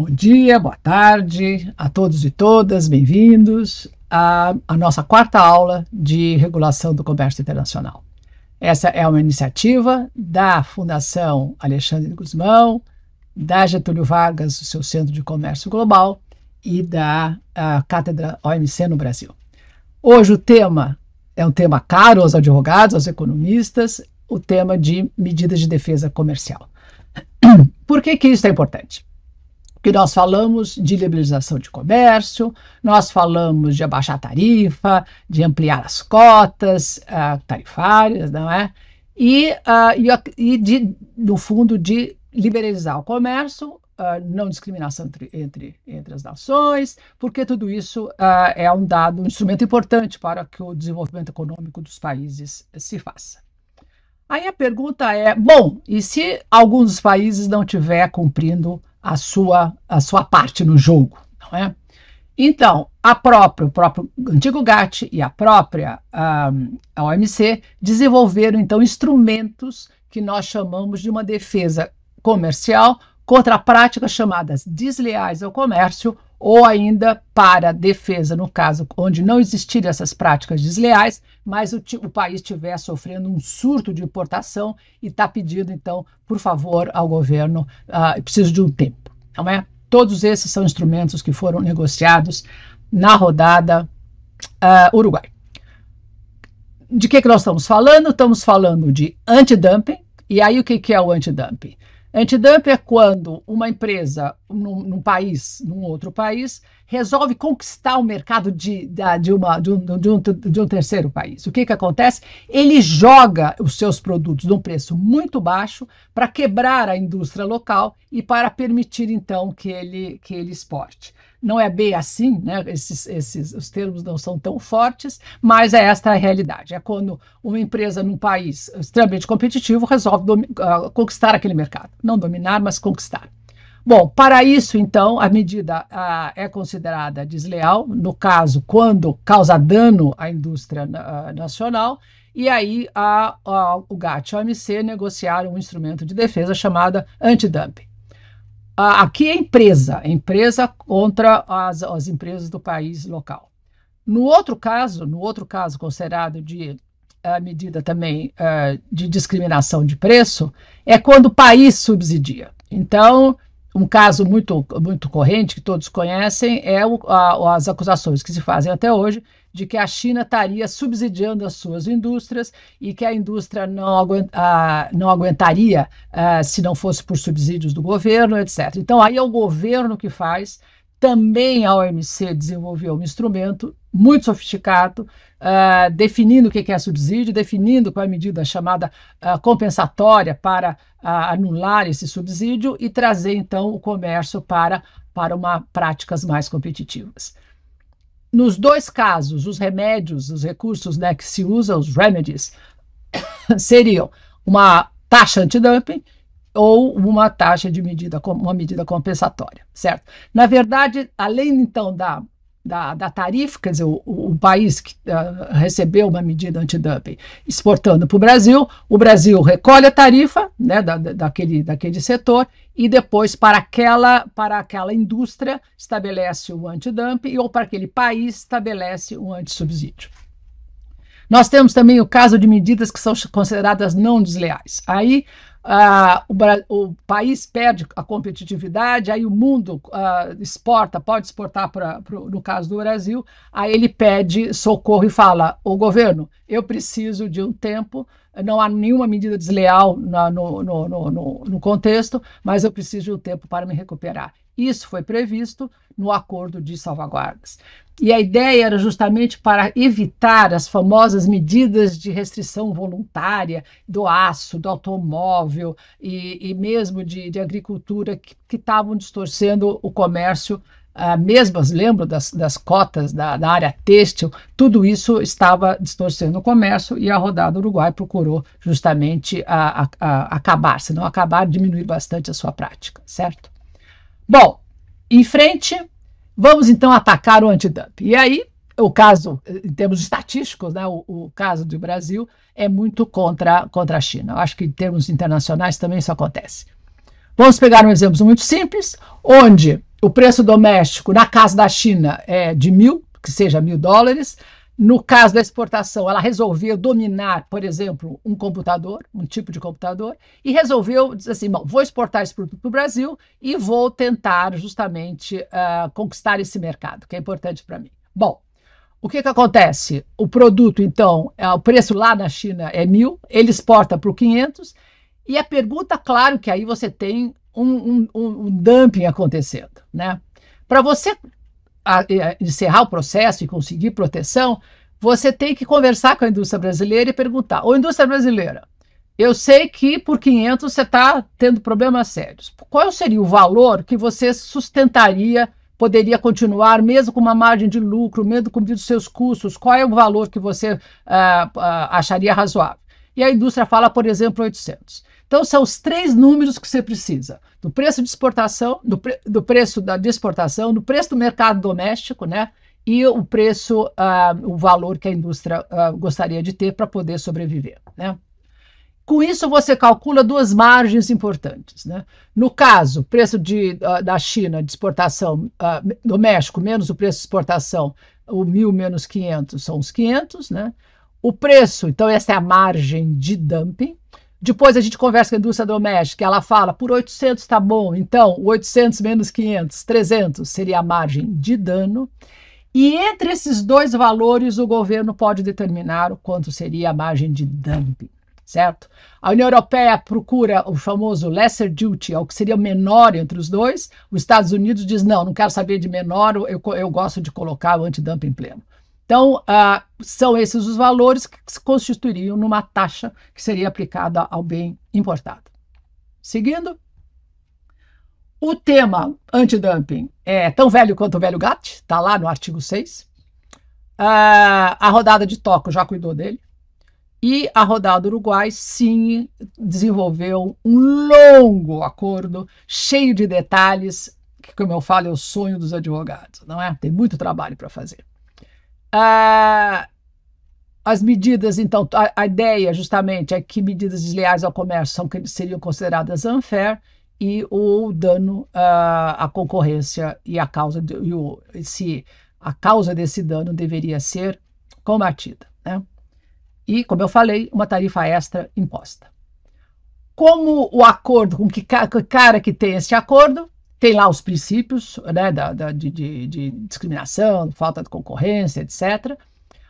Bom dia, boa tarde a todos e todas, bem-vindos à, à, nossa quarta aula de regulação do comércio internacional. Essa é uma iniciativa da Fundação Alexandre Guzmão, da Getúlio Vargas, o seu Centro de Comércio Global, e da Cátedra OMC no Brasil. Hoje o tema é um tema caro aos advogados, aos economistas, o tema de medidas de defesa comercial. Por que, que isso é importante? Porque nós falamos de liberalização de comércio, nós falamos de abaixar a tarifa, de ampliar as cotas uh, tarifárias, não é? E, uh, e, de, no fundo, de liberalizar o comércio, Uh, não discriminação entre, entre, entre, as nações, porque tudo isso uh, é um dado, um instrumento importante para que o desenvolvimento econômico dos países se faça. Aí a pergunta é: bom, e se alguns dos países não estiver cumprindo a sua, a sua parte no jogo, não é? Então, a própria, o próprio antigo GATT e a própria a, a OMC desenvolveram então instrumentos que nós chamamos de uma defesa comercial contra práticas chamadas desleais ao comércio ou ainda para defesa, no caso onde não existirem essas práticas desleais, mas o, o país estiver sofrendo um surto de importação e está pedindo, então, por favor, ao governo, uh, preciso de um tempo. Não é? Todos esses são instrumentos que foram negociados na rodada uh, Uruguai. De que, que nós estamos falando? Estamos falando de antidumping. E aí, o que, que é o antidumping? Antidumping é quando uma empresa, num, num, país, num outro país, resolve conquistar o mercado de, de, uma, de, um, de, um, de um terceiro país. O que, que acontece? Ele joga os seus produtos num preço muito baixo para quebrar a indústria local e para permitir, então, que ele, que ele exporte não é bem assim, né? esses, esses, os termos não são tão fortes, mas é esta a realidade. É quando uma empresa num país extremamente competitivo resolve uh, conquistar aquele mercado. Não dominar, mas conquistar. Bom, para isso, então, a medida ah, é considerada desleal, no caso, quando causa dano à indústria ah, nacional, e aí a, a, o GATT e a OMC negociaram um instrumento de defesa chamada antidumping. Ah, aqui é empresa, é empresa contra as, as empresas do país local. No outro caso, no outro caso considerado de a eh, medida também uh, de discriminação de preço é quando o país subsidia. Então, um caso muito, muito corrente, que todos conhecem, é o, a, as acusações que se fazem até hoje de que a China estaria subsidiando as suas indústrias e que a indústria não, não aguentaria eh, se não fosse por subsídios do governo, etc. Então, aí é o governo que faz também a OMC desenvolveu um instrumento muito sofisticado, uh, definindo o que é subsídio, definindo qual é a medida chamada uh, compensatória para uh, anular esse subsídio e trazer, então, o comércio para, para uma, práticas mais competitivas. Nos dois casos, os remédios, os recursos né, que se usam, os remedies, seriam uma taxa antidumping ou uma taxa de medida, uma medida compensatória, certo? Na verdade, além então da da, da, tarifa, quer dizer, o, o país que uh, recebeu uma medida antidumping exportando para o Brasil, o Brasil recolhe a tarifa né, da, daquele, daquele setor e depois para aquela, para aquela indústria estabelece o antidumping ou para aquele país estabelece um antissubsídio. Nós temos também o caso de medidas que são consideradas não desleais. Aí ah, o, o, país perde a competitividade, aí o mundo ah, exporta, pode exportar, para no caso do Brasil, aí ele pede socorro e fala: o governo, eu preciso de um tempo, não há nenhuma medida desleal na, no, no, no, no contexto, mas eu preciso de um tempo para me recuperar. Isso foi previsto no acordo de salvaguardas. E a ideia era justamente para evitar as famosas medidas de restrição voluntária do aço, do automóvel e, e mesmo de, de, agricultura que estavam distorcendo o comércio. Ah, mesmas, lembro das, das cotas da, da, área têxtil, tudo isso estava distorcendo o comércio e a rodada do Uruguai procurou justamente a, a, a acabar, se não acabar, diminuir bastante a sua prática, certo? Bom, em frente, vamos então atacar o antidumping. E aí, o caso, em termos estatísticos, né, o, o, caso do Brasil é muito contra, contra a China. Eu acho que em termos internacionais também isso acontece. Vamos pegar um exemplo muito simples, onde o preço doméstico na casa da China é de mil, que seja mil dólares, no caso da exportação, ela resolveu dominar, por exemplo, um computador, um tipo de computador, e resolveu dizer assim: bom, vou exportar esse produto para o Brasil e vou tentar justamente uh, conquistar esse mercado, que é importante para mim. Bom, o que, que acontece? O produto, então, é, o preço lá na China é mil, ele exporta para o 500, e a pergunta, claro, que aí você tem um, um, um dumping acontecendo, né? Para você a, a encerrar o processo e conseguir proteção, você tem que conversar com a indústria brasileira e perguntar: Ô indústria brasileira, eu sei que por 500 você está tendo problemas sérios. Qual seria o valor que você sustentaria, poderia continuar, mesmo com uma margem de lucro, mesmo com os seus custos? Qual é o valor que você ah, ah, acharia razoável? E a indústria fala, por exemplo, 800. Então, são os três números que você precisa: do preço de exportação, do, pre, do preço da, exportação, do preço do mercado doméstico, né? E o preço, uh, o valor que a indústria uh, gostaria de ter para poder sobreviver, né? Com isso, você calcula duas margens importantes. Né? No caso, preço de, uh, da China de exportação uh, menos o preço de exportação, o 1.000 menos 500 são os 500. Né? O preço, então, essa é a margem de dumping. Depois a gente conversa com a indústria doméstica, ela fala, por 800 está bom, então 800 menos 500, 300 seria a margem de dano. E entre esses dois valores, o governo pode determinar o quanto seria a margem de dumping, certo? A União Europeia procura o famoso lesser duty, é o que seria o menor entre os dois. Os Estados Unidos diz, não, não quero saber de menor, eu, eu gosto de colocar o antidumping pleno. Então, ah, são esses os valores que se constituiriam numa taxa que seria aplicada ao bem importado. Seguindo. O tema antidumping é tão velho quanto o velho gato, está lá no artigo 6. Ah, a rodada de Toco já cuidou dele. E a rodada Uruguai, sim, desenvolveu um longo acordo, cheio de detalhes, que, como eu falo, é o sonho dos advogados, não é? Tem muito trabalho para fazer. Ah, as medidas, então, a, a, ideia justamente é que medidas desleais ao comércio são, seriam consideradas unfair e o dano à concorrência e a causa de, e o, se a causa desse dano deveria ser combatida. Né? E, como eu falei, uma tarifa extra imposta. Como o acordo, com que cara que tem esse acordo, tem lá os princípios né, da, da de, de, de, discriminação, falta de concorrência, etc.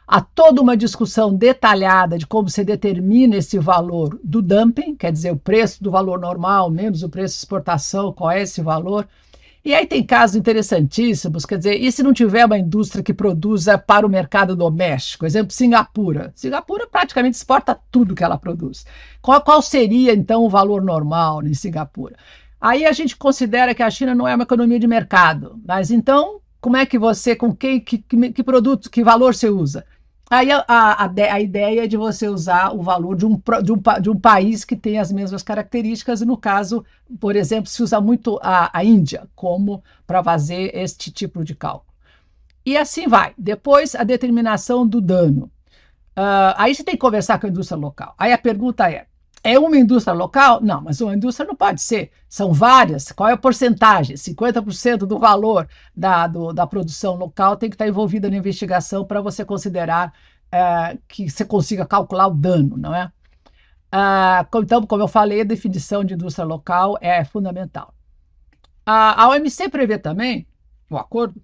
Há toda uma discussão detalhada de como se determina esse valor do dumping, quer dizer, o preço do valor normal menos o preço de exportação, qual é esse valor. E aí tem casos interessantíssimos, quer dizer, e se não tiver uma indústria que produza para o mercado doméstico? Exemplo, Singapura. Singapura praticamente exporta tudo que ela produz. Qual, qual seria, então, o valor normal em Singapura? Aí a gente considera que a China não é uma economia de mercado, mas então como é que você, com quem, que, que, que produto, que valor você usa? Aí a, a, a, ideia é de você usar o valor de um, de, um, de um país que tem as mesmas características, e no caso, por exemplo, se usa muito a, a Índia como para fazer este tipo de cálculo. E assim vai. Depois, a determinação do dano. Uh, aí você tem que conversar com a indústria local. Aí a pergunta é: é uma indústria local? Não, mas uma indústria não pode ser. São várias. Qual é a porcentagem? 50% do valor da, do, da produção local tem que estar envolvida na investigação para você considerar é, que você consiga calcular o dano, não é? Ah, então, como eu falei, a definição de indústria local é fundamental. Ah, a, a OMC prevê também, o acordo,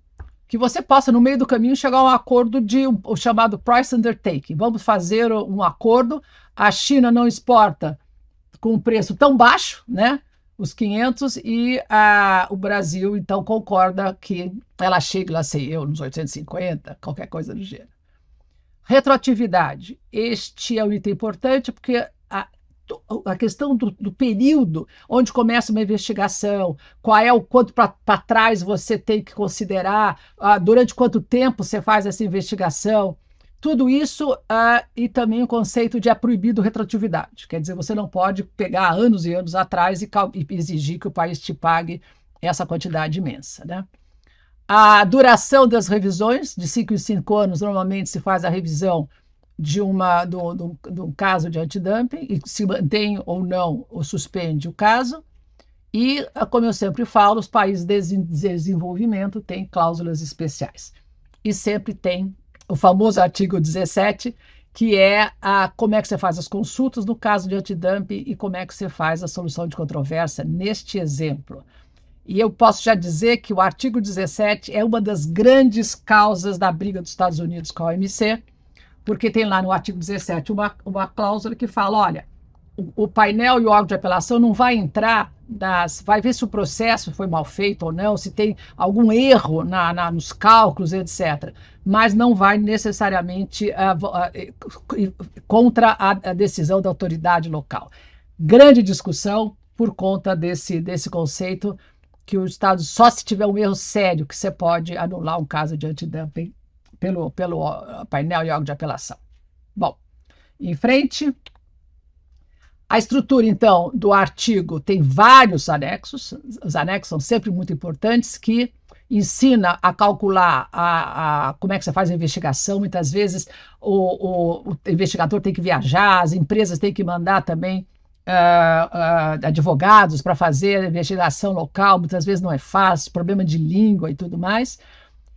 que você possa, no meio do caminho, chegar a um acordo de um, o chamado price undertaking. Vamos fazer um acordo, a China não exporta com um preço tão baixo, né? Os 500 e a, o Brasil, então, concorda que ela chegue, lá sei eu, nos 850, qualquer coisa do gênero. Retroatividade. Este é um item importante porque a, a questão do, do, período onde começa uma investigação, qual é o quanto para trás você tem que considerar, ah, durante quanto tempo você faz essa investigação, tudo isso ah, e também o conceito de é proibido retroatividade. Quer dizer, você não pode pegar anos e anos atrás e, e exigir que o país te pague essa quantidade imensa. Né? A duração das revisões, de 5 em 5 anos, normalmente se faz a revisão de, uma, do, do, do caso de antidumping e se mantém ou não ou suspende o caso. E, ah, como eu sempre falo, os países de desenvolvimento têm cláusulas especiais. E sempre tem o famoso artigo 17, que é a, como é que você faz as consultas no caso de antidumping e como é que você faz a solução de controvérsia neste exemplo. E eu posso já dizer que o artigo 17 é uma das grandes causas da briga dos Estados Unidos com a OMC, porque tem lá no artigo 17 uma, uma cláusula que fala, olha, o, o painel e o órgão de apelação não vai entrar nas, vai ver se o processo foi mal feito ou não, se tem algum erro na, na nos cálculos, etc. Mas não vai necessariamente uh, uh, contra a, a decisão da autoridade local. Grande discussão por conta desse, desse conceito que o Estado, só se tiver um erro sério, que você pode anular um caso de antidumping pelo, pelo painel e órgão de apelação. Bom, em frente. A estrutura, então, do artigo tem vários anexos, os anexos são sempre muito importantes, que ensina a calcular a, a, como é que você faz a investigação. Muitas vezes o, o, o, investigador tem que viajar, as empresas têm que mandar também uh, uh, advogados para fazer a investigação local. Muitas vezes não é fácil, problema de língua e tudo mais.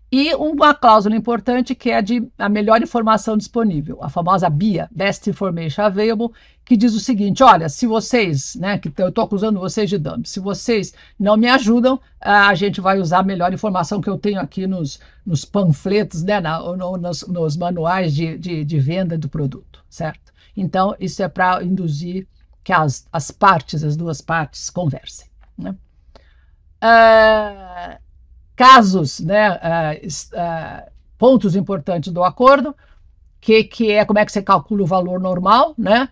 E uma cláusula importante que é a de a melhor informação disponível, a famosa BIA, Best Information Available, que diz o seguinte: olha, se vocês, né, que eu estou acusando vocês de dump, se vocês não me ajudam, a gente vai usar a melhor informação que eu tenho aqui nos, nos panfletos, né, na, no, nos, nos, manuais de, de, de, venda do produto, certo? Então, isso é para induzir que as, as partes, as duas partes, conversem. Né? Uh casos, né, uh, uh, pontos importantes do acordo, que, que é como é que você calcula o valor normal, né,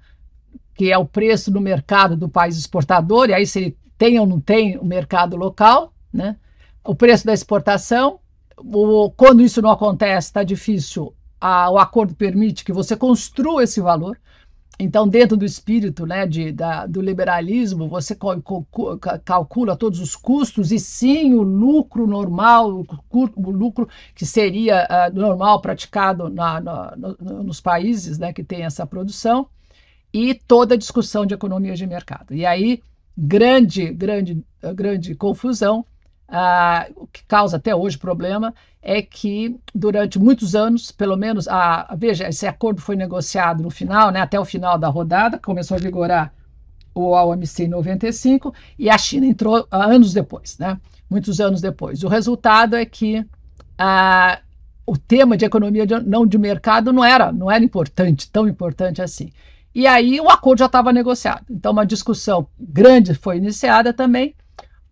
que é o preço no mercado do país exportador, e aí se ele tem ou não tem o mercado local, né, o preço da exportação, o, quando isso não acontece, está difícil, a, o acordo permite que você construa esse valor, então, dentro do espírito né, de, da, do liberalismo, você calcula todos os custos e sim o lucro normal, o, lucro que seria uh, normal praticado na, na, nos países né, que têm essa produção, e toda a discussão de economia de mercado. E aí, grande, grande, grande confusão, ah, o que causa até hoje problema é que durante muitos anos, pelo menos, a, veja, esse acordo foi negociado no final, né, até o final da rodada, começou a vigorar o OMC em 95 e a China entrou ah, anos depois, né, muitos anos depois. O resultado é que ah, o tema de economia de, não de mercado não era, não era importante, tão importante assim. E aí o acordo já estava negociado. Então, uma discussão grande foi iniciada também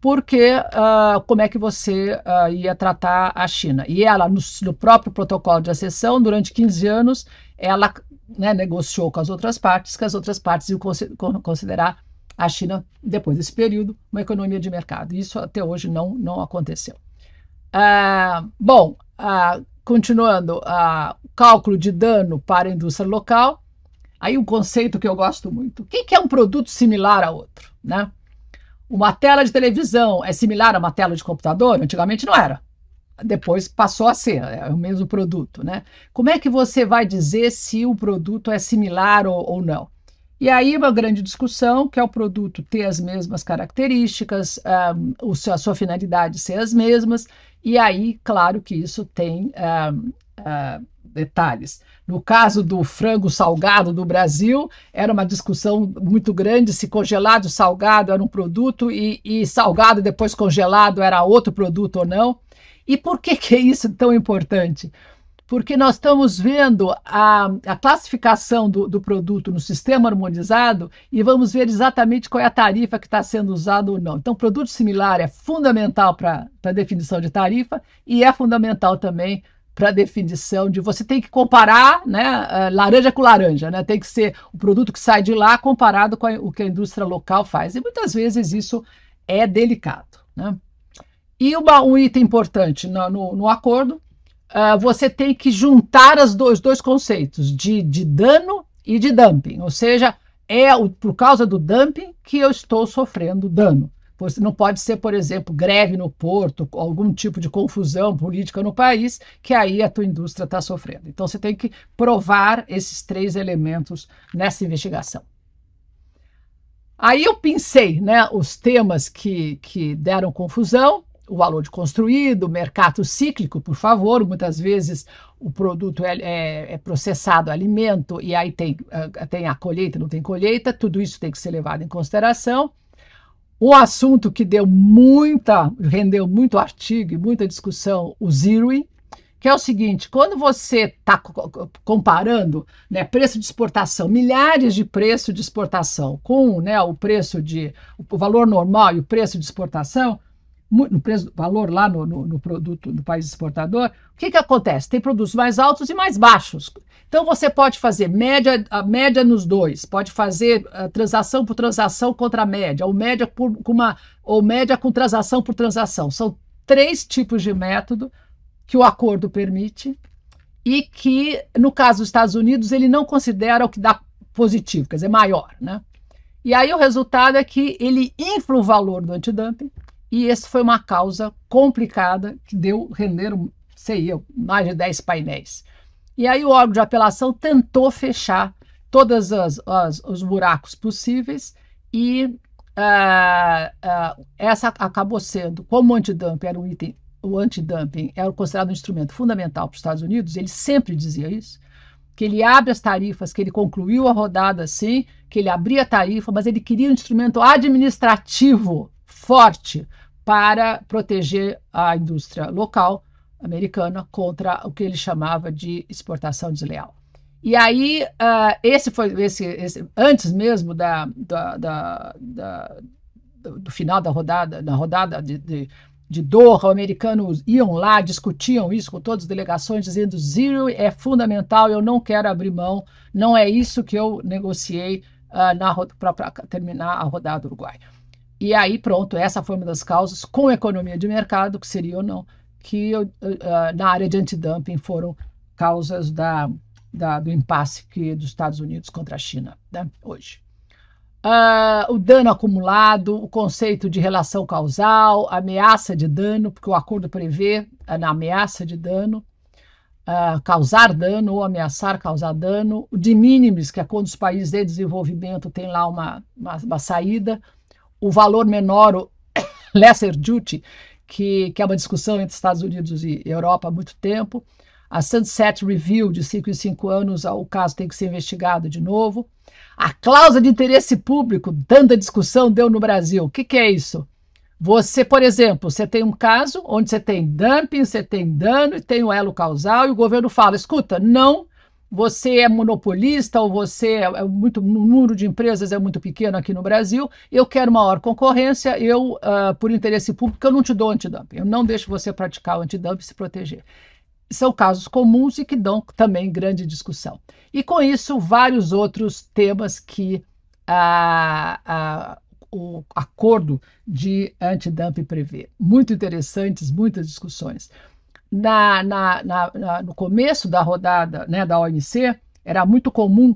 porque uh, ah, como é que você uh, ia tratar a China. E ela, no, no, próprio protocolo de acessão, durante 15 anos, ela né, negociou com as outras partes, que as outras partes iam considerar a China, depois desse período, uma economia de mercado. Isso até hoje não, não aconteceu. Uh, bom, continuando, o cálculo de dano para a indústria local, aí um conceito que eu gosto muito. O que, que é um produto similar a outro, né? Uma tela de televisão é similar a uma tela de computador? Antigamente não era. Depois passou a ser, é o mesmo produto, né? Como é que você vai dizer se o produto é similar ou, ou não? E aí uma grande discussão, que é o produto ter as mesmas características, um, a sua finalidade ser as mesmas, e aí, claro que isso tem um, detalhes. No caso do frango salgado do Brasil, era uma discussão muito grande se congelado salgado era um produto e, e salgado depois congelado era outro produto ou não. E por que, que é isso é tão importante? Porque nós estamos vendo a, a classificação do, do produto no sistema harmonizado e vamos ver exatamente qual é a tarifa que está sendo usada ou não. Então, produto similar é fundamental para a definição de tarifa e é fundamental também para definição de você tem que comparar né, eh, laranja com laranja, né? tem que ser o produto que sai de lá comparado com a, o que a indústria local faz. E muitas vezes isso é delicado. Né? E uma, um item importante no, no, no acordo, uh, você tem que juntar os dois, dois conceitos de, de dano e de dumping, ou seja, é o, por causa do dumping que eu estou sofrendo dano. Você não pode ser, por exemplo, greve no porto, algum tipo de confusão política no país, que aí a tua indústria está sofrendo. Então você tem que provar esses três elementos nessa investigação. Aí eu pensei, né, os temas que, que deram confusão, o valor de construído, o mercado cíclico, por favor. Muitas vezes o produto é, é, é processado alimento e aí tem, eh, tem a colheita, não tem colheita, tudo isso tem que ser levado em consideração o assunto que deu muita, rendeu muito artigo e muita discussão, o zeroing, que é o seguinte: quando você está comparando né, preço de exportação, milhares de preço de exportação com né, o preço de o valor normal e o preço de exportação, no preço, valor lá no, no, no produto do país exportador, o que, que acontece? Tem produtos mais altos e mais baixos. Então você pode fazer média, a média nos dois, pode fazer ah, transação por transação contra média, ou média por, com uma, ou média com transação por transação. São três tipos de método que o acordo permite e que, no caso dos Estados Unidos, ele não considera o que dá positivo, quer dizer, maior, né? E aí o resultado é que ele infla o valor do antidumping, e essa foi uma causa complicada que deu render, sei eu, mais de 10 painéis. E aí o órgão de apelação tentou fechar todos os buracos possíveis e uh, uh, essa acabou sendo, como o antidumping era um item, o antidumping era considerado um instrumento fundamental para os Estados Unidos, ele sempre dizia isso, que ele abre as tarifas, que ele concluiu a rodada assim, que ele abria a tarifa, mas ele queria um instrumento administrativo forte para proteger a indústria local americana contra o que ele chamava de exportação desleal. E aí, uh, esse foi esse, esse, antes mesmo da, da, da, da do final da rodada, na rodada de, de, de Doha, os americanos iam lá, discutiam isso com todas as delegações, dizendo zero é fundamental, eu não quero abrir mão, não é isso que eu negociei uh, ah, para terminar a rodada do Uruguai. E aí, pronto, essa foi uma das causas, com economia de mercado, que seria ou não, que uh, na área de antidumping foram causas da, da, do impasse que, dos Estados Unidos contra a China né, hoje. Uh, o dano acumulado, o conceito de relação causal, ameaça de dano, porque o acordo prevê eh, na ameaça de dano, uh, causar dano ou ameaçar causar dano, o de mínimos que é quando os países de desenvolvimento têm lá uma, uma, uma saída, o valor menor, o lesser duty, que, que é uma discussão entre Estados Unidos e Europa há muito tempo. A Sunset Review, de 5 em 5 anos, ah, o caso tem que ser investigado de novo. A cláusula de interesse público, tanta discussão deu no Brasil. O que, que é isso? Você, por exemplo, você tem um caso onde você tem dumping, você tem dano e tem o um elo causal, e o governo fala: escuta, não você é monopolista ou você é, é muito, o número de empresas é muito pequeno aqui no Brasil, eu quero maior concorrência, eu, uh, por interesse público, eu não te dou antidumping, eu não deixo você praticar o antidumping e se proteger. São casos comuns e que dão também grande discussão. E com isso, vários outros temas que uh, uh, o acordo de antidumping prevê. Muito interessantes, muitas discussões na, na, na, no começo da rodada né, da OMC, era muito comum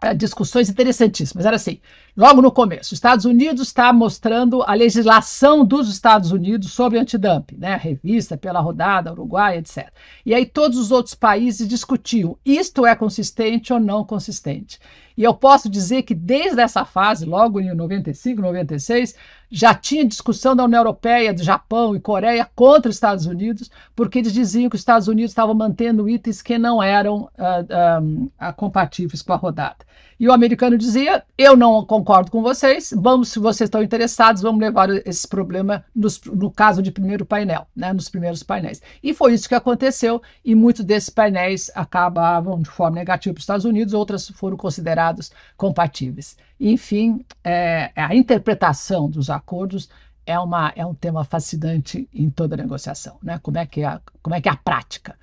é, discussões interessantíssimas. Era assim, logo no começo, Estados Unidos está mostrando a legislação dos Estados Unidos sobre antidumping, né? Revista pela rodada, Uruguai, etc. E aí todos os outros países discutiam, isto é consistente ou não consistente. E eu posso dizer que desde essa fase, logo em 95, 96, já tinha discussão da União Europeia, do Japão e Coreia contra os Estados Unidos, porque eles diziam que os Estados Unidos estavam mantendo itens que não eram uh, uh, compatíveis com a rodada. E o americano dizia: Eu não concordo com vocês, vamos, se vocês estão interessados, vamos levar esse problema nos, no caso de primeiro painel, né, nos primeiros painéis. E foi isso que aconteceu, e muitos desses painéis acabavam de forma negativa para os Estados Unidos, outras foram consideradas dados compatíveis. Enfim, é, é, a interpretação dos acordos é, uma, é um tema fascinante em toda negociação, né? Como é que é a, como é que é a prática?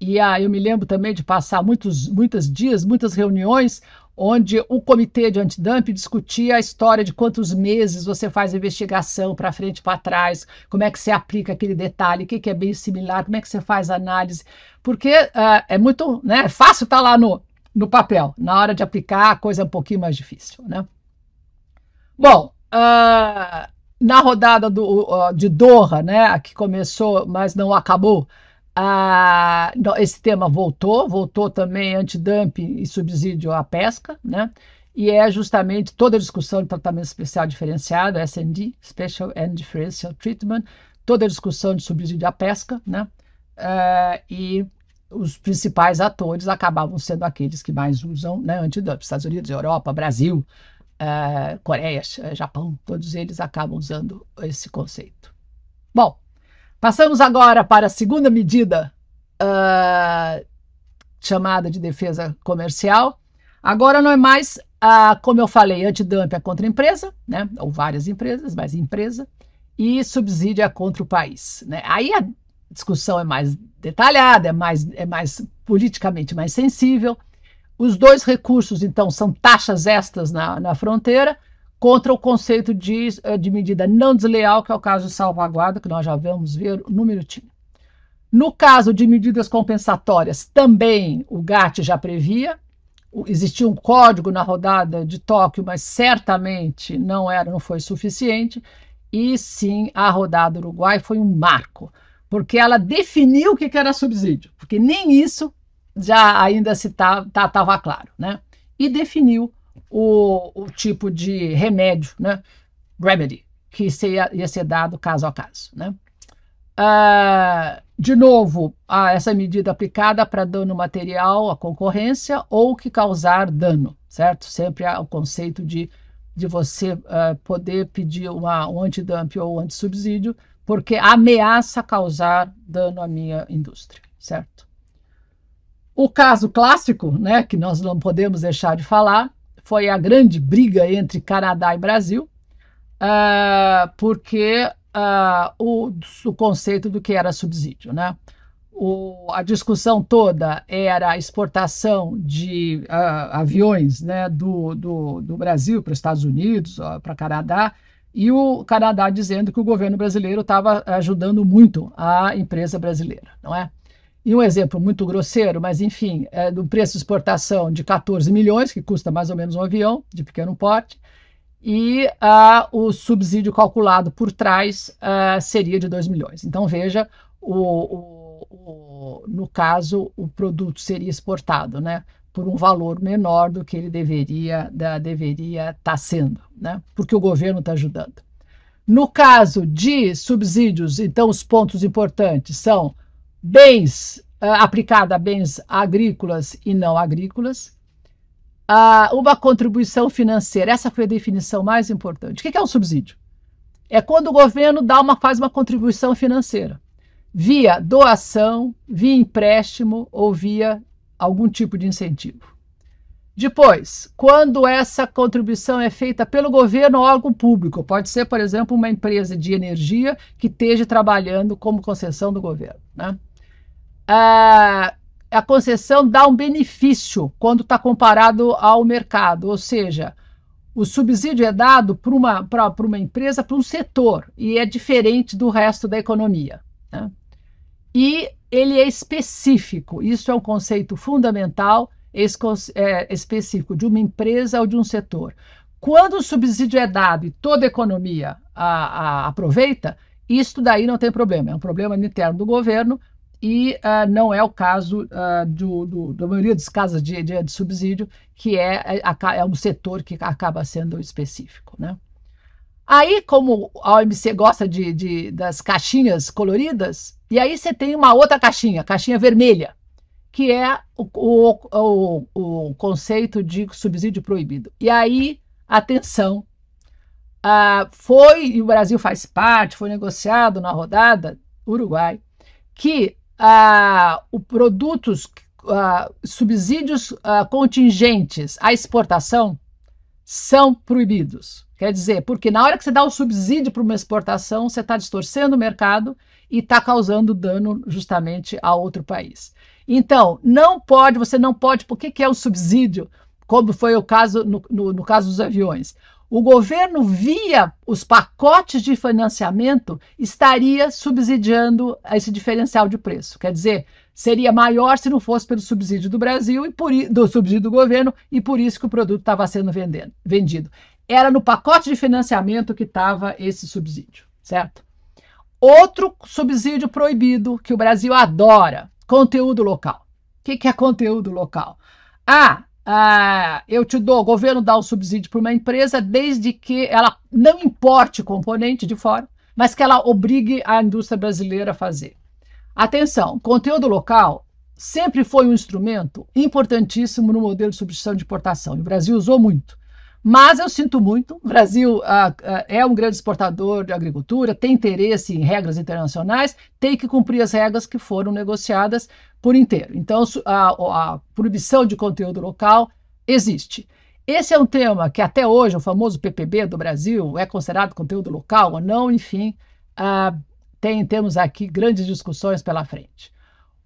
E a ah, eu me lembro também de passar muitos, muitos dias, muitas reuniões, onde o comitê de antidumping discutia a história de quantos meses você faz a investigação para frente e para trás, como é que você aplica aquele detalhe, o que, que é bem similar, como é que você faz a análise. Porque ah, é muito né, é fácil estar tá lá no no papel. Na hora de aplicar, a coisa é um pouquinho mais difícil. Né? Bom, uh, na rodada do, uh, de Doha, né, que começou, mas não acabou, uh, esse tema voltou, voltou também antidumping e subsídio à pesca, né? e é justamente toda a discussão de tratamento especial diferenciado, SND, Special and Differential Treatment, toda a discussão de subsídio à pesca, né? Uh, e os principais atores acabavam sendo aqueles que mais usam né, antidumping. Estados Unidos, Europa, Brasil, uh, Coreia, eh, Japão, todos eles acabam usando esse conceito. Bom, passamos agora para a segunda medida uh, chamada de defesa comercial. Agora não é mais, uh, como eu falei, antidumping é contra a empresa, né, ou várias empresas, mas empresa, e subsídio é contra o país. Né? Aí a discussão é mais detalhada, é mais, é mais politicamente mais sensível. Os dois recursos, então, são taxas extras na, na fronteira contra o conceito de, eh, de medida não desleal, que é o caso de salvaguarda, que nós já vamos ver no minutinho. No caso de medidas compensatórias, também o GATT já previa, existia um código na rodada de Tóquio, mas certamente não era, não foi suficiente. E sim, a rodada Uruguai foi um marco porque ela definiu o que, era subsídio, porque nem isso já ainda se estava tá, tá, claro, né? E definiu o, o, tipo de remédio, né? Remedy, que seria, ia ser dado caso a caso, né? Ah, de novo, essa medida aplicada para dano material à concorrência ou que causar dano, certo? Sempre há o conceito de, de você ah, poder pedir uma, um antidumping ou um antissubsídio subsídio porque ameaça causar dano à minha indústria, certo? O caso clássico, né, que nós não podemos deixar de falar, foi a grande briga entre Canadá e Brasil, uh, porque uh, o, o, conceito do que era subsídio, né? O, a discussão toda era a exportação de uh, aviões né, do, do, do Brasil para os Estados Unidos, para Canadá, e o Canadá dizendo que o governo brasileiro estava eh, ajudando muito a empresa brasileira, não é? E um exemplo muito grosseiro, mas enfim, é do preço de exportação de 14 milhões, que custa mais ou menos um avião de pequeno porte, e uh, o subsídio calculado por trás uh, seria de 2 milhões. Então veja, o, o, o, no caso, o produto seria exportado né, por um valor menor do que ele deveria da, deveria estar tá sendo, né? porque o governo está ajudando. No caso de subsídios, então os pontos importantes são bens uh, aplicada a bens agrícolas e não agrícolas, uh, uma contribuição financeira. Essa foi a definição mais importante. O que é um subsídio? É quando o governo dá uma, faz uma contribuição financeira via doação, via empréstimo ou via algum tipo de incentivo. Depois, quando essa contribuição é feita pelo governo ou órgão público, pode ser, por exemplo, uma empresa de energia que esteja trabalhando como concessão do governo. Né? Ah, a concessão dá um benefício quando está comparado ao mercado, ou seja, o subsídio é dado para uma, uma empresa, para um setor, e é diferente do resto da economia. Né? e ele é específico. Isso é um conceito fundamental, é, específico de uma empresa ou de um setor. Quando o subsídio é dado e toda a economia a, a, aproveita, isso daí não tem problema. É um problema interno do governo e uh, não é o caso uh, do, do, da maioria dos casos de, de, de subsídio, que é, é, é um setor que acaba sendo específico. Né? Aí, como a OMC gosta de, de, das caixinhas coloridas, e aí você tem uma outra caixinha, caixinha vermelha, que é o, o, o, o conceito de subsídio proibido. E aí, atenção, ah, foi, e o Brasil faz parte, foi negociado na rodada, Uruguai, que ah, o produtos, ah, subsídios ah, contingentes à exportação são proibidos. Quer dizer, porque na hora que você dá o subsídio para uma exportação, você está distorcendo o mercado e está causando dano justamente a outro país. Então, não pode, você não pode, por que, é o subsídio? Como foi o caso no, no, no caso dos aviões. O governo, via os pacotes de financiamento, estaria subsidiando esse diferencial de preço. Quer dizer, seria maior se não fosse pelo subsídio do Brasil e por, do subsídio do governo, e por isso que o produto estava sendo vendendo, vendido era no pacote de financiamento que estava esse subsídio, certo? Outro subsídio proibido que o Brasil adora, conteúdo local. O que, que é conteúdo local? Ah, ah, eu te dou, o governo dá o subsídio para uma empresa desde que ela não importe componente de fora, mas que ela obrigue a indústria brasileira a fazer. Atenção, conteúdo local sempre foi um instrumento importantíssimo no modelo de substituição de importação. E o Brasil usou muito. Mas eu sinto muito, o Brasil é um grande exportador de agricultura, tem interesse em regras internacionais, tem que cumprir as regras que foram negociadas por inteiro. Então, a, a proibição de conteúdo local existe. Esse é um tema que até hoje o famoso PPB do Brasil é considerado conteúdo local ou não, enfim, tem, temos aqui grandes discussões pela frente.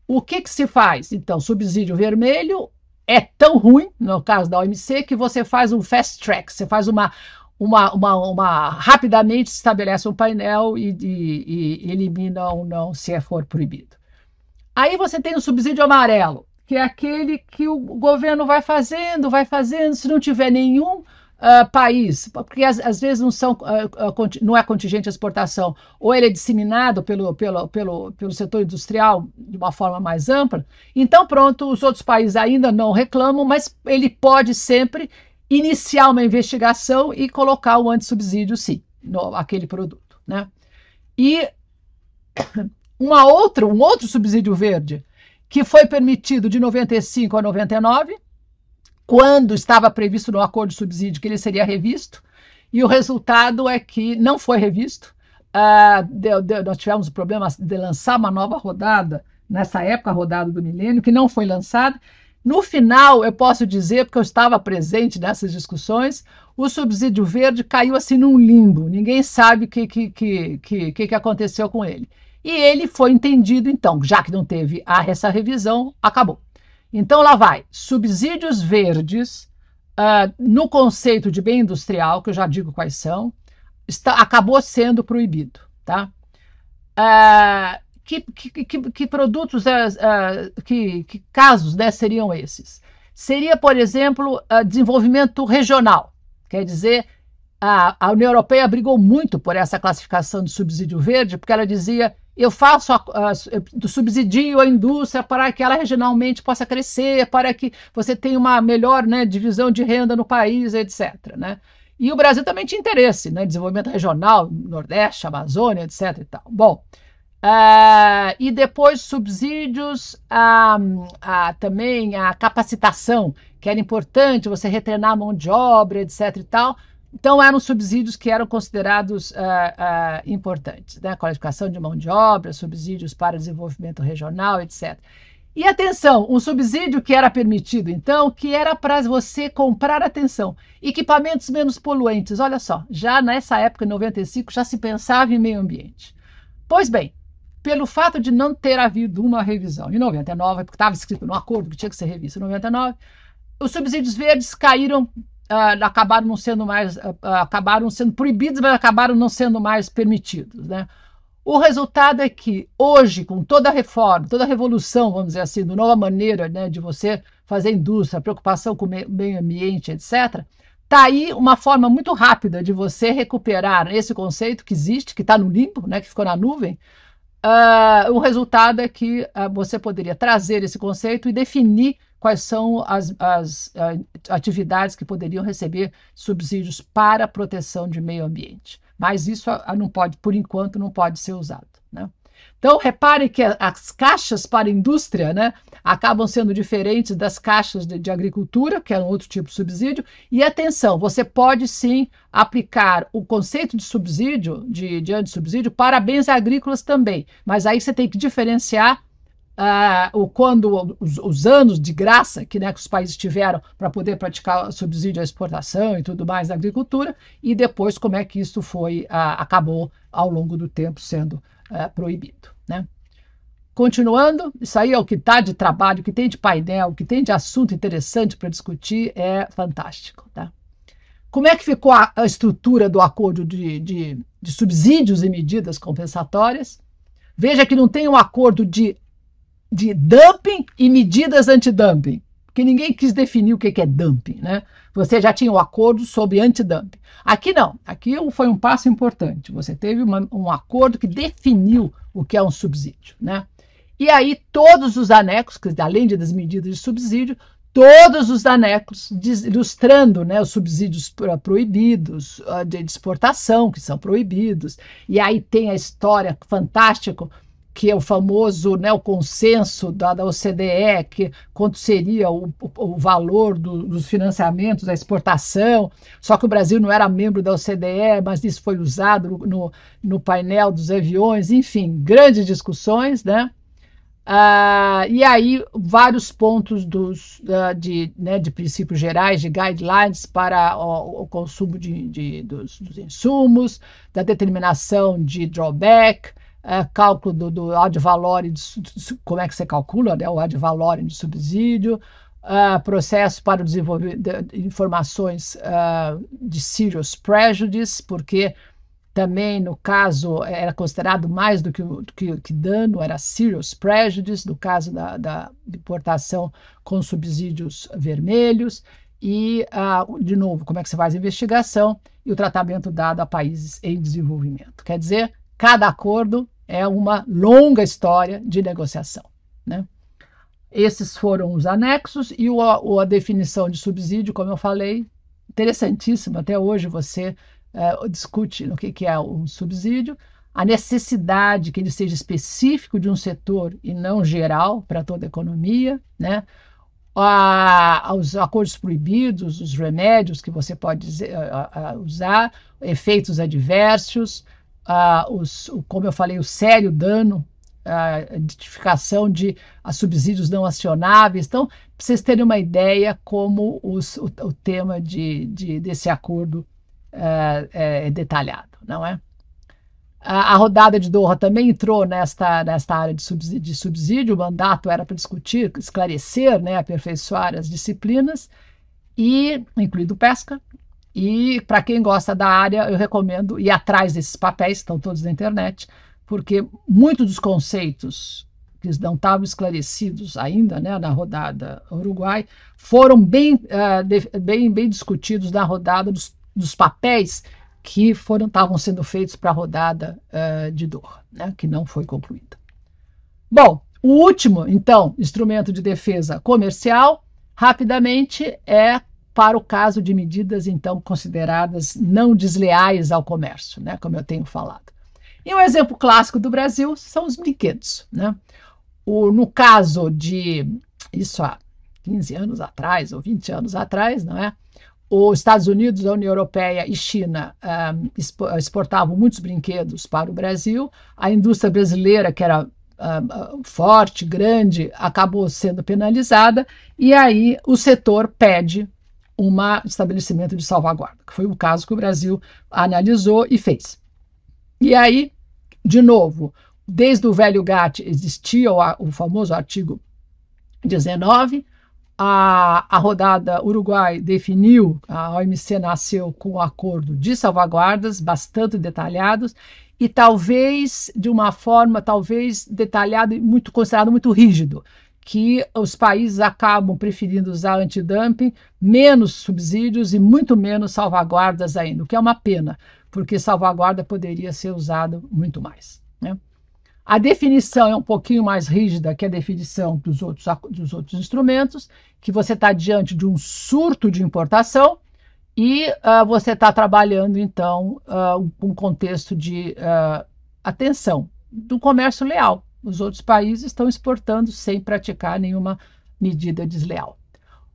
O que, que se faz? Então, subsídio vermelho é tão ruim, no caso da OMC, que você faz um fast track, você faz uma. Uma, uma, uma rapidamente estabelece um painel e, e, e elimina ou não se for proibido. Aí você tem o subsídio amarelo, que é aquele que o governo vai fazendo, vai fazendo, se não tiver nenhum, uh, país, porque às, vezes não, são, uh, não é contingente à exportação, ou ele é disseminado pelo, pelo, pelo, pelo setor industrial de uma forma mais ampla, então pronto, os outros países ainda não reclamam, mas ele pode sempre iniciar uma investigação e colocar o antissubsídio, sim, no, aquele produto. Né? E uma outra, um outro subsídio verde que foi permitido de 95 a 99, quando estava previsto no acordo de subsídio que ele seria revisto, e o resultado é que não foi revisto. Uh, deu, deu, nós tivemos o problema de lançar uma nova rodada, nessa época, a rodada do milênio, que não foi lançada. No final, eu posso dizer, porque eu estava presente nessas discussões, o subsídio verde caiu assim num limbo, ninguém sabe o que, que, que, que, que aconteceu com ele. E ele foi entendido, então, já que não teve essa revisão, acabou. Então lá vai, subsídios verdes uh, no conceito de bem industrial, que eu já digo quais são, está, acabou sendo proibido, tá? Uh, que, que, que, que, produtos, uh, que, que, casos né, seriam esses? Seria, por exemplo, desenvolvimento regional, quer dizer, a, a União Europeia brigou muito por essa classificação de subsídio verde, porque ela dizia eu faço, a, a, subsidio a indústria para que ela regionalmente possa crescer, para que você tenha uma melhor né, divisão de renda no país, etc. Né? E o Brasil também tinha interesse, né? desenvolvimento regional, Nordeste, Amazônia, etc. E tal. Bom, uh, e depois subsídios também a capacitação, que era importante você retrenar a mão de obra, etc. E tal. Então, eram subsídios que eram considerados ah, ah, importantes, né? qualificação de mão de obra, subsídios para desenvolvimento regional, etc. E atenção, um subsídio que era permitido, então, que era para você comprar, atenção, equipamentos menos poluentes. Olha só, já nessa época, em 95, já se pensava em meio ambiente. Pois bem, pelo fato de não ter havido uma revisão em 99, porque estava escrito no acordo que tinha que ser revisto em 99, os subsídios verdes caíram uh, acabaram não sendo mais, uh, acabaram sendo proibidos, mas acabaram não sendo mais permitidos, né? O resultado é que hoje, com toda a reforma, toda a revolução, vamos dizer assim, de nova maneira né, de você fazer indústria, preocupação com o meio ambiente, etc., está aí uma forma muito rápida de você recuperar esse conceito que existe, que está no limbo, né, que ficou na nuvem. Uh, o resultado é que uh, você poderia trazer esse conceito e definir quais são as, as atividades que poderiam receber subsídios para a proteção de meio ambiente. Mas isso ah, ah, não pode, por enquanto, não pode ser usado. Né? Então, repare que as caixas para indústria né, acabam sendo diferentes das caixas de, de, agricultura, que é um outro tipo de subsídio. E atenção, você pode sim aplicar o conceito de subsídio, de, de subsídio, para bens agrícolas também. Mas aí você tem que diferenciar ah, quando os, os, anos de graça que, né, que os países tiveram para poder praticar subsídio à exportação e tudo mais na agricultura, e depois como é que isso foi ah, acabou ao longo do tempo sendo ah, proibido. Né? Continuando, isso aí é o que está de trabalho, o que tem de painel, o que tem de assunto interessante para discutir, é fantástico. Tá? Como é que ficou a, a estrutura do acordo de, de, de subsídios e medidas compensatórias? Veja que não tem um acordo de de dumping e medidas antidumping. Porque ninguém quis definir o que é dumping, né? Você já tinha o um acordo sobre antidumping. Aqui não, aqui foi um passo importante. Você teve uma, um acordo que definiu o que é um subsídio, né? E aí todos os anexos, que, além das medidas de subsídio, todos os anexos ilustrando né, os subsídios proibidos ah, de exportação, que são proibidos. E aí tem a história fantástica que é o famoso né, o consenso da, da OCDE, que quanto seria o, o valor do, dos financiamentos da exportação, só que o Brasil não era membro da OCDE, mas isso foi usado no, no painel dos aviões, enfim, grandes discussões, né? Ah, e aí, vários pontos dos, uh, de, né, de princípios gerais, de guidelines para o, o consumo de, de dos, dos, insumos, da determinação de drawback, é, cálculo do, do ad valorem, como é que você calcula né, o ad valorem de subsídio, uh, processo para desenvolver de, de informações uh, de serious prejudice, porque também, no caso, era considerado mais do que, que, que dano, era serious prejudice, no caso da, da importação com subsídios vermelhos. E, uh, de novo, como é que você faz a investigação e o tratamento dado a países em desenvolvimento. Quer dizer, Cada acordo é uma longa história de negociação. Né? Esses foram os anexos e o, a definição de subsídio, como eu falei, interessantíssimo. Até hoje você é, discute o que, que é um subsídio, a necessidade que ele seja específico de um setor e não geral para toda a economia, né? A, os acordos proibidos, os remédios que você pode usar, efeitos adversos, ah, os, como eu falei, o sério dano, a identificação de a subsídios não acionáveis. Então, para vocês terem uma ideia como os, o, o, tema de, de desse acordo ah, é detalhado, não é? A, a rodada de Doha também entrou nesta, nesta área de subsídio, de subsídio. O mandato era para discutir, esclarecer, né, aperfeiçoar as disciplinas, e incluindo pesca, e para quem gosta da área, eu recomendo ir atrás desses papéis, estão todos na internet, porque muitos dos conceitos que não estavam esclarecidos ainda né, na rodada Uruguai foram bem, uh, de, bem, bem discutidos na rodada dos, dos papéis que foram estavam sendo feitos para a rodada uh, de dor, né, que não foi concluída. Bom, o último, então, instrumento de defesa comercial, rapidamente, é para o caso de medidas, então, consideradas não desleais ao comércio, né, como eu tenho falado. E um exemplo clássico do Brasil são os brinquedos. Né? O, no caso de, isso há 15 anos atrás, ou 20 anos atrás, não é? os Estados Unidos, a União Europeia e China um, ah, exportavam muitos brinquedos para o Brasil. A indústria brasileira, que era um, ah, forte, grande, acabou sendo penalizada. E aí o setor pede um estabelecimento de salvaguarda, que foi o caso que o Brasil analisou e fez. E aí, de novo, desde o velho GATT existia o, o famoso artigo 19, a, a, rodada Uruguai definiu, a OMC nasceu com um acordo de salvaguardas bastante detalhados e talvez de uma forma, talvez detalhado e muito considerado muito rígido que os países acabam preferindo usar antidumping, menos subsídios e muito menos salvaguardas ainda, o que é uma pena, porque salvaguarda poderia ser usado muito mais. Né? A definição é um pouquinho mais rígida que a definição dos outros, dos outros instrumentos, que você está diante de um surto de importação e uh, você está trabalhando, então, uh, um contexto de uh, atenção, do comércio leal, os outros países estão exportando sem praticar nenhuma medida desleal.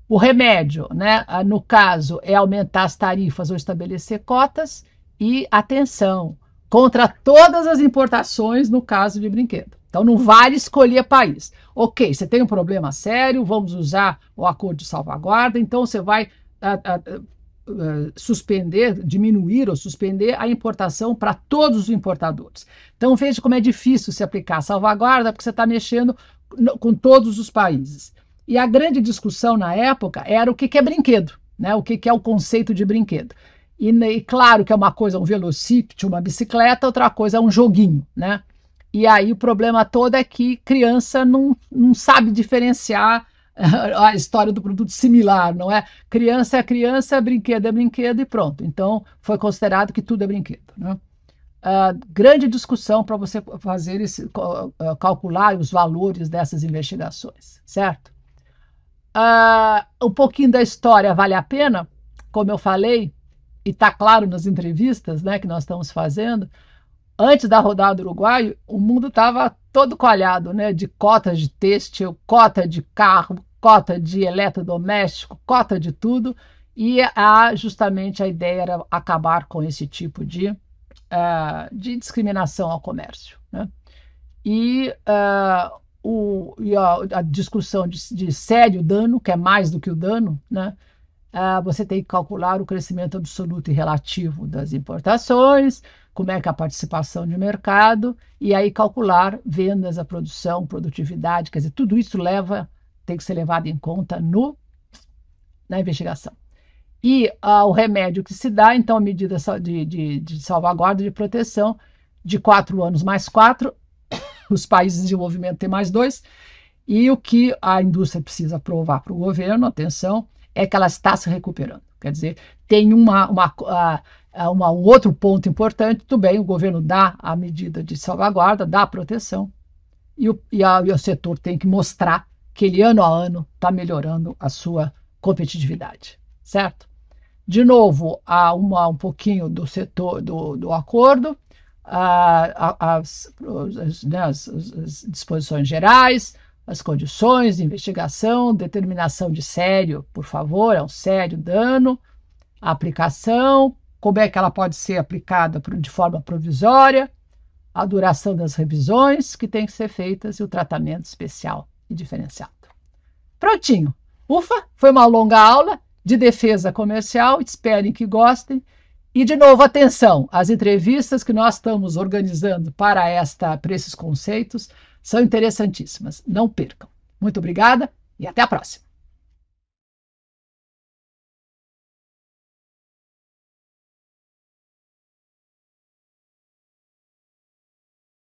O remédio, né, ah, no caso, é aumentar as tarifas ou estabelecer cotas e atenção contra todas as importações no caso de brinquedo. Então não vale escolher país. Ok, você tem um problema sério, vamos usar o acordo de salvaguarda, então você vai a, ah, a, ah, eh, suspender, diminuir ou suspender a importação para todos os importadores. Então veja como é difícil se aplicar a salvaguarda, porque você está mexendo no, com todos os países. E a grande discussão na época era o que, que é brinquedo, né? o que, que é o conceito de brinquedo. E, né, e, claro que é uma coisa um velocípede, uma bicicleta, outra coisa é um joguinho, né? E aí o problema todo é que criança não, não sabe diferenciar a história do produto similar, não é? Criança é criança, brinquedo é brinquedo e pronto. Então, foi considerado que tudo é brinquedo, né? Uh, grande discussão para você fazer esse, uh, calcular os valores dessas investigações, certo? Uh, um pouquinho da história vale a pena, como eu falei, e está claro nas entrevistas né, que nós estamos fazendo, antes da rodada do Uruguai, o mundo estava todo coalhado, né? De cotas de têxtil, cota de carro, cota de eletrodoméstico, cota de tudo, e a, justamente a ideia era acabar com esse tipo de, uh, de discriminação ao comércio. Né? E, uh, o, e a, a, discussão de, de sério dano, que é mais do que o dano, né? Uh, você tem que calcular o crescimento absoluto e relativo das importações, como é que é a participação de mercado, e aí calcular vendas, a produção, produtividade, quer dizer, tudo isso leva tem que ser levado em conta no, na investigação. E ah, o remédio que se dá, então, a medida de, de, de salvaguarda de proteção de quatro anos mais quatro, os países em de desenvolvimento têm mais dois, e o que a indústria precisa provar para o governo, atenção, é que ela está se recuperando. Quer dizer, tem uma, uma, ah, ah, uma, um outro ponto importante, tudo bem, o governo dá a medida de salvaguarda, dá a proteção, e o, e a, e o setor tem que mostrar que ele ano a ano está melhorando a sua competitividade, certo? De novo, há uma, um pouquinho do setor do, do acordo, as, né, as, as, disposições gerais, as condições de investigação, determinação de sério, por favor, é um sério dano, a aplicação, como é que ela pode ser aplicada de forma provisória, a duração das revisões que têm que ser feitas e o tratamento especial e diferenciado. Prontinho. Ufa, foi uma longa aula de defesa comercial, esperem que gostem. E, de novo, atenção: as entrevistas que nós estamos organizando para, esta, para esses conceitos são interessantíssimas. Não percam. Muito obrigada e até a próxima.